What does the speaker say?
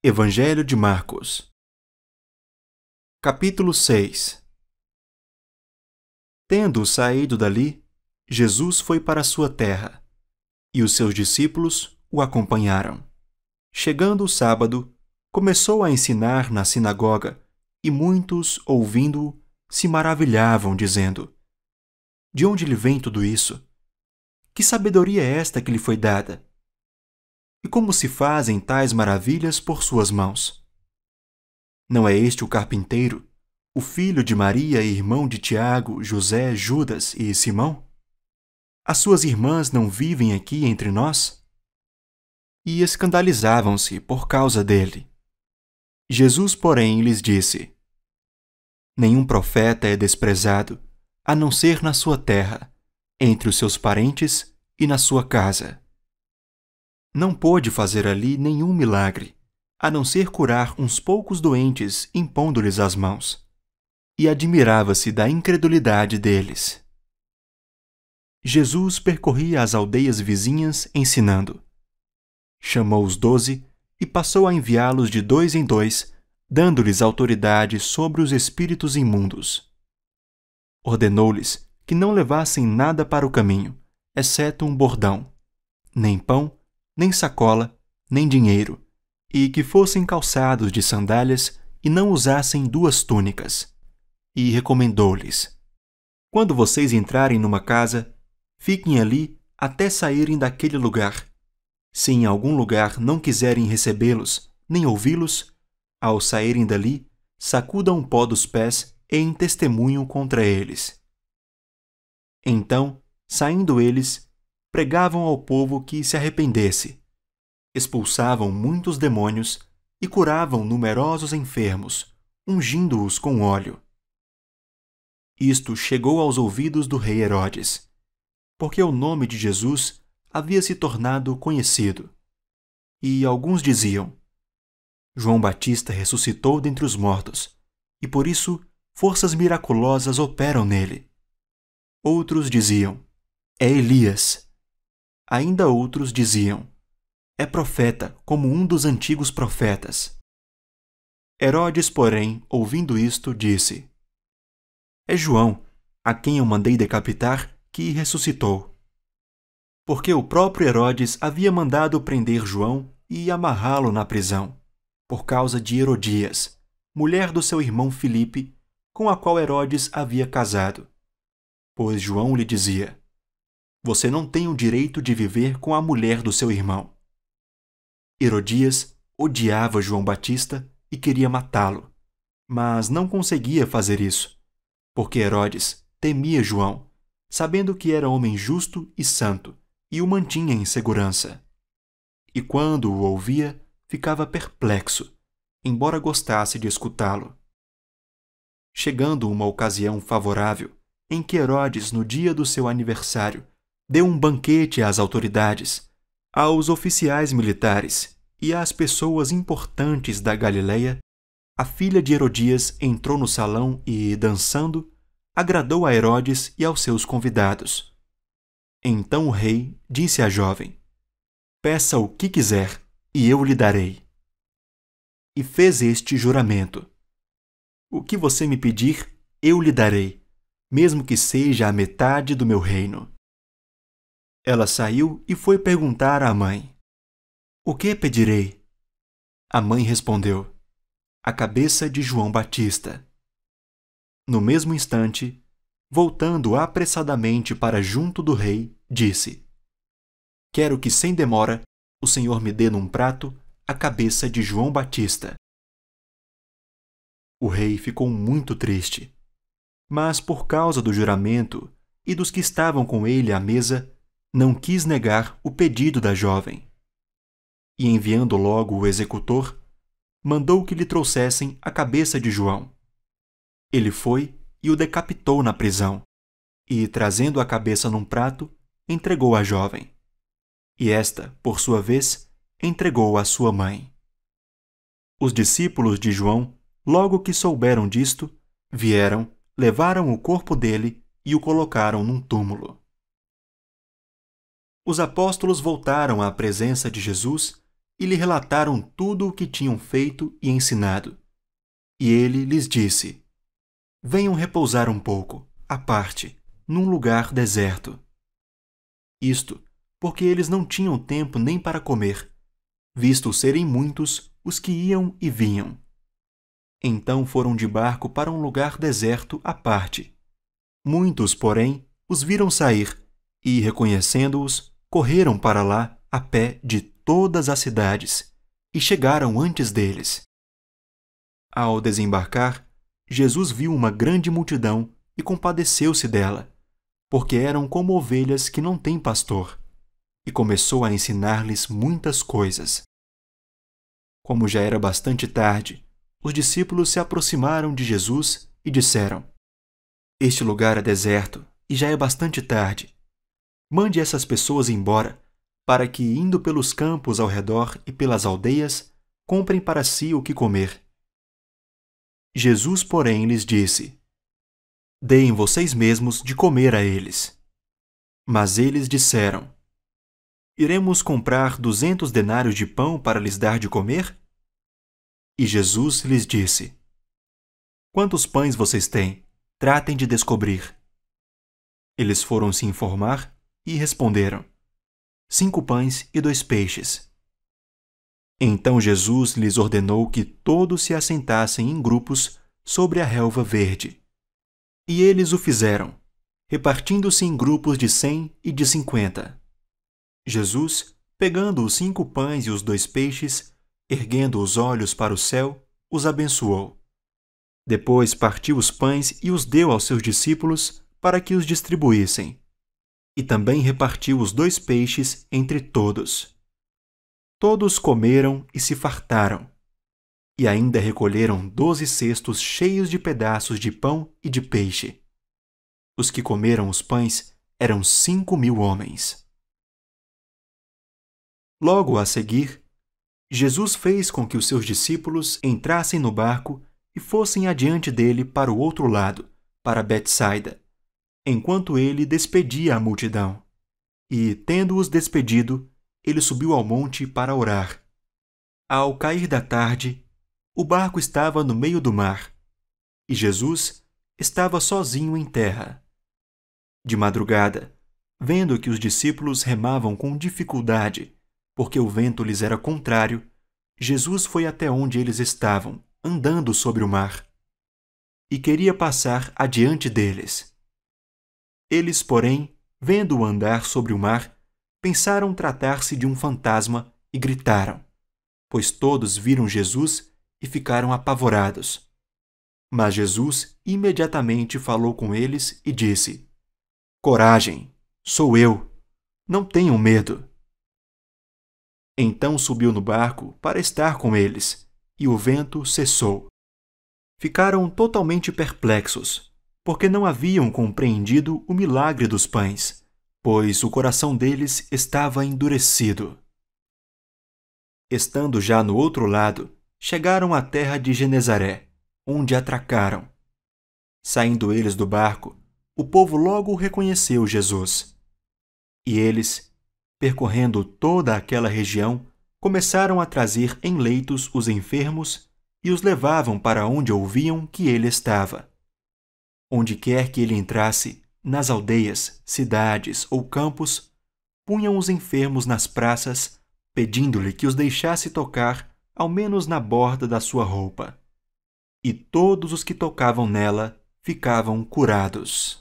Evangelho de Marcos, capítulo 6 Tendo saído dali, Jesus foi para sua terra, e os seus discípulos o acompanharam. Chegando o sábado, começou a ensinar na sinagoga, e muitos, ouvindo-o, se maravilhavam, dizendo: De onde lhe vem tudo isso? Que sabedoria é esta que lhe foi dada? E como se fazem tais maravilhas por suas mãos? Não é este o carpinteiro, o filho de Maria e irmão de Tiago, José, Judas e Simão? As suas irmãs não vivem aqui entre nós? E escandalizavam-se por causa dele. Jesus, porém, lhes disse: Nenhum profeta é desprezado, a não ser na sua terra, entre os seus parentes e na sua casa não pôde fazer ali nenhum milagre, a não ser curar uns poucos doentes impondo-lhes as mãos. E admirava-se da incredulidade deles. Jesus percorria as aldeias vizinhas ensinando. Chamou os doze e passou a enviá-los de dois em dois, dando-lhes autoridade sobre os espíritos imundos. Ordenou-lhes que não levassem nada para o caminho, exceto um bordão, nem pão, nem sacola, nem dinheiro, e que fossem calçados de sandálias e não usassem duas túnicas. E recomendou-lhes: Quando vocês entrarem numa casa, fiquem ali até saírem daquele lugar. Se em algum lugar não quiserem recebê-los nem ouvi-los, ao saírem dali, sacudam o pó dos pés em testemunho contra eles. Então, saindo eles, pregavam ao povo que se arrependesse. Expulsavam muitos demônios e curavam numerosos enfermos, ungindo-os com óleo. Isto chegou aos ouvidos do rei Herodes, porque o nome de Jesus havia se tornado conhecido. E alguns diziam: João Batista ressuscitou dentre os mortos, e por isso forças miraculosas operam nele. Outros diziam: É Elias. Ainda outros diziam: É profeta, como um dos antigos profetas. Herodes, porém, ouvindo isto, disse: É João, a quem eu mandei decapitar, que ressuscitou. Porque o próprio Herodes havia mandado prender João e amarrá-lo na prisão, por causa de Herodias, mulher do seu irmão Filipe, com a qual Herodes havia casado. Pois João lhe dizia: você não tem o direito de viver com a mulher do seu irmão. Herodias odiava João Batista e queria matá-lo, mas não conseguia fazer isso, porque Herodes temia João, sabendo que era homem justo e santo, e o mantinha em segurança. E quando o ouvia, ficava perplexo, embora gostasse de escutá-lo. Chegando uma ocasião favorável, em que Herodes, no dia do seu aniversário, deu um banquete às autoridades, aos oficiais militares e às pessoas importantes da Galileia, a filha de Herodias entrou no salão e, dançando, agradou a Herodes e aos seus convidados. Então o rei disse à jovem: Peça o que quiser, e eu lhe darei. E fez este juramento: O que você me pedir, eu lhe darei, mesmo que seja a metade do meu reino. Ela saiu e foi perguntar à mãe: O que pedirei? A mãe respondeu: A cabeça de João Batista. No mesmo instante, voltando apressadamente para junto do rei, disse: Quero que sem demora o senhor me dê num prato a cabeça de João Batista. O rei ficou muito triste, mas por causa do juramento e dos que estavam com ele à mesa, não quis negar o pedido da jovem. E enviando logo o executor, mandou que lhe trouxessem a cabeça de João. Ele foi e o decapitou na prisão, e, trazendo a cabeça num prato, entregou à jovem. E esta, por sua vez, entregou à sua mãe. Os discípulos de João, logo que souberam disto, vieram, levaram o corpo dele e o colocaram num túmulo os apóstolos voltaram à presença de Jesus e lhe relataram tudo o que tinham feito e ensinado. E ele lhes disse: Venham repousar um pouco, à parte, num lugar deserto. Isto porque eles não tinham tempo nem para comer, visto serem muitos os que iam e vinham. Então foram de barco para um lugar deserto à parte. Muitos, porém, os viram sair e, reconhecendo-os, correram para lá a pé de todas as cidades e chegaram antes deles. Ao desembarcar, Jesus viu uma grande multidão e compadeceu-se dela, porque eram como ovelhas que não têm pastor, e começou a ensinar-lhes muitas coisas. Como já era bastante tarde, os discípulos se aproximaram de Jesus e disseram: Este lugar é deserto e já é bastante tarde. Mande essas pessoas embora, para que, indo pelos campos ao redor e pelas aldeias, comprem para si o que comer. Jesus, porém, lhes disse: Deem vocês mesmos de comer a eles. Mas eles disseram: Iremos comprar duzentos denários de pão para lhes dar de comer? E Jesus lhes disse: Quantos pães vocês têm? Tratem de descobrir. Eles foram se informar e responderam: Cinco pães e dois peixes. Então Jesus lhes ordenou que todos se assentassem em grupos sobre a relva verde. E eles o fizeram, repartindo-se em grupos de cem e de cinquenta. Jesus, pegando os cinco pães e os dois peixes, erguendo os olhos para o céu, os abençoou. Depois partiu os pães e os deu aos seus discípulos para que os distribuíssem e também repartiu os dois peixes entre todos. Todos comeram e se fartaram, e ainda recolheram doze cestos cheios de pedaços de pão e de peixe. Os que comeram os pães eram cinco mil homens. Logo a seguir, Jesus fez com que os seus discípulos entrassem no barco e fossem adiante dele para o outro lado, para Betsaida, enquanto ele despedia a multidão. E, tendo-os despedido, ele subiu ao monte para orar. Ao cair da tarde, o barco estava no meio do mar e Jesus estava sozinho em terra. De madrugada, vendo que os discípulos remavam com dificuldade, porque o vento lhes era contrário, Jesus foi até onde eles estavam, andando sobre o mar. E queria passar adiante deles. Eles, porém, vendo-o andar sobre o mar, pensaram tratar-se de um fantasma e gritaram, pois todos viram Jesus e ficaram apavorados. Mas Jesus imediatamente falou com eles e disse: Coragem, sou eu, não tenham medo. Então subiu no barco para estar com eles, e o vento cessou. Ficaram totalmente perplexos porque não haviam compreendido o milagre dos pães, pois o coração deles estava endurecido. Estando já no outro lado, chegaram à terra de Genezaré, onde atracaram. Saindo eles do barco, o povo logo reconheceu Jesus. E eles, percorrendo toda aquela região, começaram a trazer em leitos os enfermos e os levavam para onde ouviam que ele estava. Onde quer que ele entrasse, nas aldeias, cidades ou campos, punham os enfermos nas praças, pedindo-lhe que os deixasse tocar, ao menos na borda da sua roupa. E todos os que tocavam nela ficavam curados.